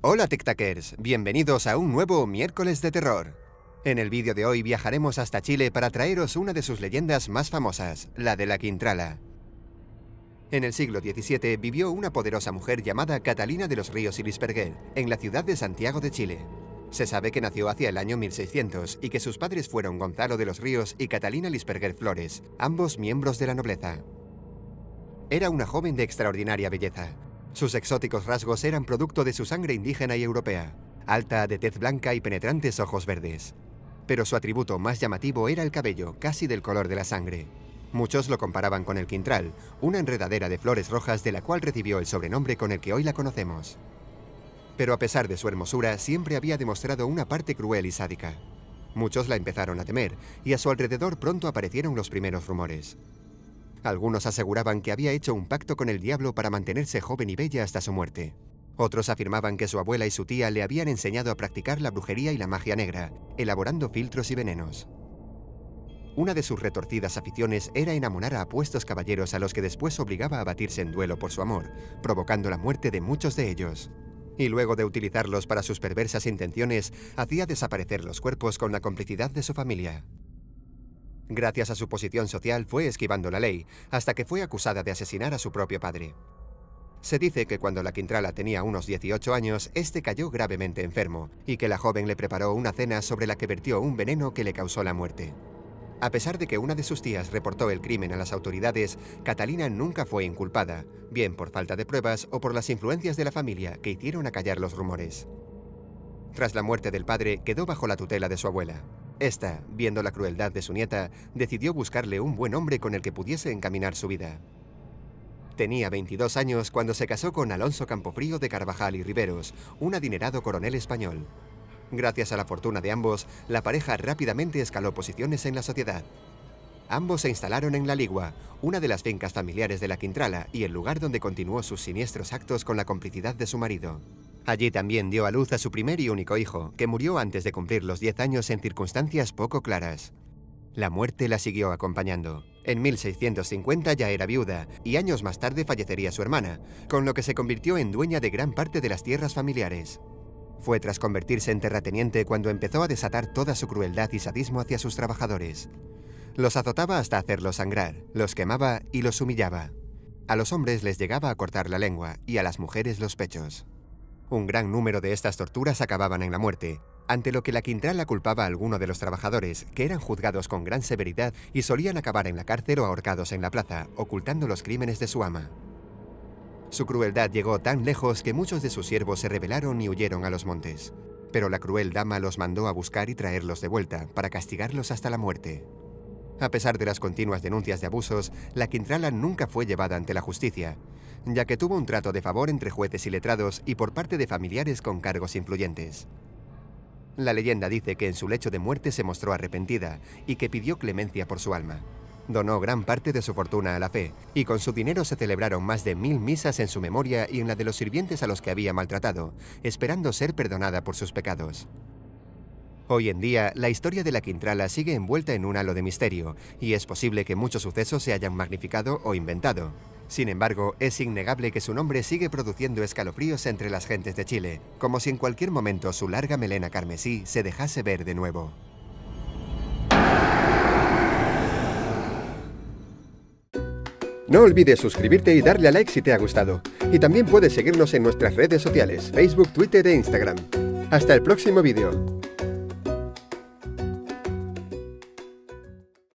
Hola TikTakers, bienvenidos a un nuevo miércoles de terror. En el vídeo de hoy viajaremos hasta Chile para traeros una de sus leyendas más famosas, la de la Quintrala. En el siglo XVII vivió una poderosa mujer llamada Catalina de los Ríos y Lisperguer, en la ciudad de Santiago de Chile. Se sabe que nació hacia el año 1600 y que sus padres fueron Gonzalo de los Ríos y Catalina Lisperguer Flores, ambos miembros de la nobleza. Era una joven de extraordinaria belleza, sus exóticos rasgos eran producto de su sangre indígena y europea, alta de tez blanca y penetrantes ojos verdes. Pero su atributo más llamativo era el cabello, casi del color de la sangre. Muchos lo comparaban con el quintral, una enredadera de flores rojas de la cual recibió el sobrenombre con el que hoy la conocemos. Pero a pesar de su hermosura, siempre había demostrado una parte cruel y sádica. Muchos la empezaron a temer, y a su alrededor pronto aparecieron los primeros rumores. Algunos aseguraban que había hecho un pacto con el diablo para mantenerse joven y bella hasta su muerte. Otros afirmaban que su abuela y su tía le habían enseñado a practicar la brujería y la magia negra, elaborando filtros y venenos. Una de sus retorcidas aficiones era enamorar a apuestos caballeros a los que después obligaba a batirse en duelo por su amor, provocando la muerte de muchos de ellos. Y luego de utilizarlos para sus perversas intenciones, hacía desaparecer los cuerpos con la complicidad de su familia. Gracias a su posición social fue esquivando la ley, hasta que fue acusada de asesinar a su propio padre. Se dice que cuando la Quintrala tenía unos 18 años, este cayó gravemente enfermo y que la joven le preparó una cena sobre la que vertió un veneno que le causó la muerte. A pesar de que una de sus tías reportó el crimen a las autoridades, Catalina nunca fue inculpada, bien por falta de pruebas o por las influencias de la familia que hicieron acallar los rumores. Tras la muerte del padre, quedó bajo la tutela de su abuela. Esta, viendo la crueldad de su nieta, decidió buscarle un buen hombre con el que pudiese encaminar su vida. Tenía 22 años cuando se casó con Alonso Campofrío de Carvajal y Riveros, un adinerado coronel español. Gracias a la fortuna de ambos, la pareja rápidamente escaló posiciones en la sociedad. Ambos se instalaron en La Ligua, una de las fincas familiares de la Quintrala y el lugar donde continuó sus siniestros actos con la complicidad de su marido. Allí también dio a luz a su primer y único hijo, que murió antes de cumplir los 10 años en circunstancias poco claras. La muerte la siguió acompañando. En 1650 ya era viuda y años más tarde fallecería su hermana, con lo que se convirtió en dueña de gran parte de las tierras familiares. Fue tras convertirse en terrateniente cuando empezó a desatar toda su crueldad y sadismo hacia sus trabajadores. Los azotaba hasta hacerlos sangrar, los quemaba y los humillaba. A los hombres les llegaba a cortar la lengua y a las mujeres los pechos. Un gran número de estas torturas acababan en la muerte, ante lo que la Quintrala culpaba a alguno de los trabajadores, que eran juzgados con gran severidad y solían acabar en la cárcel o ahorcados en la plaza, ocultando los crímenes de su ama. Su crueldad llegó tan lejos que muchos de sus siervos se rebelaron y huyeron a los montes. Pero la cruel dama los mandó a buscar y traerlos de vuelta, para castigarlos hasta la muerte. A pesar de las continuas denuncias de abusos, la Quintrala nunca fue llevada ante la justicia, ya que tuvo un trato de favor entre jueces y letrados y por parte de familiares con cargos influyentes. La leyenda dice que en su lecho de muerte se mostró arrepentida y que pidió clemencia por su alma. Donó gran parte de su fortuna a la fe y con su dinero se celebraron más de mil misas en su memoria y en la de los sirvientes a los que había maltratado, esperando ser perdonada por sus pecados. Hoy en día, la historia de la Quintrala sigue envuelta en un halo de misterio, y es posible que muchos sucesos se hayan magnificado o inventado. Sin embargo, es innegable que su nombre sigue produciendo escalofríos entre las gentes de Chile, como si en cualquier momento su larga melena carmesí se dejase ver de nuevo. No olvides suscribirte y darle a like si te ha gustado. Y también puedes seguirnos en nuestras redes sociales, Facebook, Twitter e Instagram. Hasta el próximo vídeo.